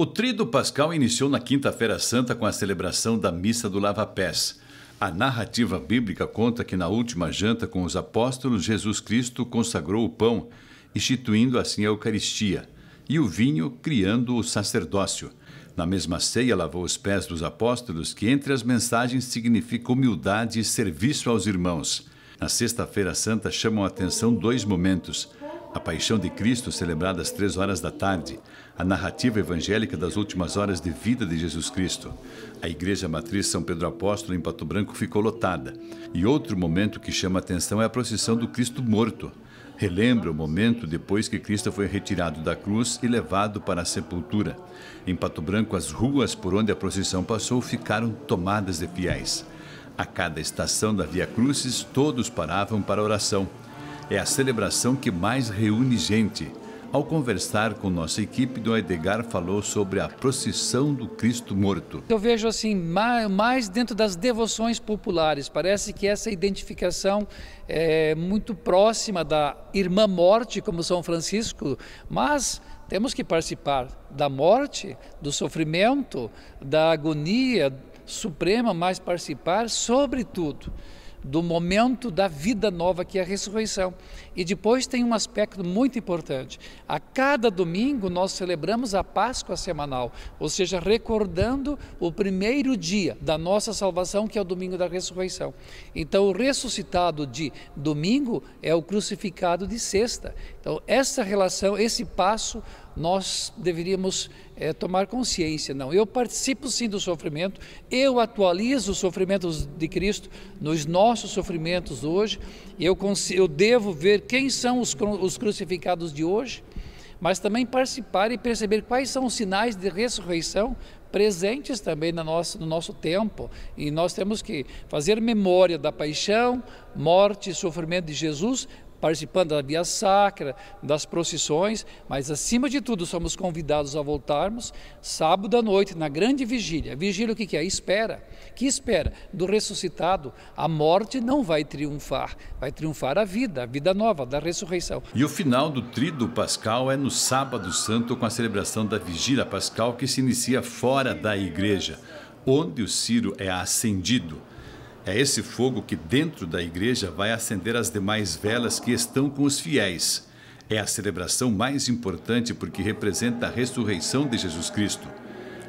O Tríduo Pascal iniciou na Quinta-feira Santa com a celebração da Missa do Lava Pés. A narrativa bíblica conta que na última janta com os apóstolos, Jesus Cristo consagrou o pão, instituindo assim a Eucaristia, e o vinho, criando o sacerdócio. Na mesma ceia, lavou os pés dos apóstolos, que entre as mensagens significa humildade e serviço aos irmãos. Na Sexta-feira Santa chamam a atenção dois momentos a Paixão de Cristo, celebrada às três horas da tarde, a narrativa evangélica das últimas horas de vida de Jesus Cristo. A Igreja Matriz São Pedro Apóstolo, em Pato Branco, ficou lotada. E outro momento que chama a atenção é a procissão do Cristo morto. Relembra o momento depois que Cristo foi retirado da cruz e levado para a sepultura. Em Pato Branco, as ruas por onde a procissão passou ficaram tomadas de fiéis. A cada estação da Via Crucis, todos paravam para oração é a celebração que mais reúne gente. Ao conversar com nossa equipe, Dom Edgar falou sobre a procissão do Cristo morto. Eu vejo assim, mais dentro das devoções populares, parece que essa identificação é muito próxima da irmã morte, como São Francisco, mas temos que participar da morte, do sofrimento, da agonia suprema, mas participar, sobretudo, do momento da vida nova que é a ressurreição. E depois tem um aspecto muito importante. A cada domingo nós celebramos a Páscoa semanal, ou seja, recordando o primeiro dia da nossa salvação, que é o domingo da ressurreição. Então, o ressuscitado de domingo é o crucificado de sexta. Então, essa relação, esse passo nós deveríamos é, tomar consciência. Não, eu participo sim do sofrimento, eu atualizo os sofrimentos de Cristo nos nossos sofrimentos hoje, eu, eu devo ver quem são os, os crucificados de hoje, mas também participar e perceber quais são os sinais de ressurreição presentes também na nossa no nosso tempo. E nós temos que fazer memória da paixão, morte e sofrimento de Jesus, participando da via sacra, das procissões, mas acima de tudo somos convidados a voltarmos sábado à noite na grande vigília. Vigília o que, que é? Espera. Que espera? Do ressuscitado. A morte não vai triunfar, vai triunfar a vida, a vida nova, da ressurreição. E o final do trido pascal é no sábado santo com a celebração da vigília pascal que se inicia fora da igreja, onde o Ciro é acendido. É esse fogo que dentro da igreja vai acender as demais velas que estão com os fiéis. É a celebração mais importante porque representa a ressurreição de Jesus Cristo.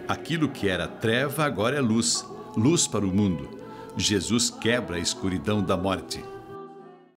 Aquilo que era treva agora é luz, luz para o mundo. Jesus quebra a escuridão da morte.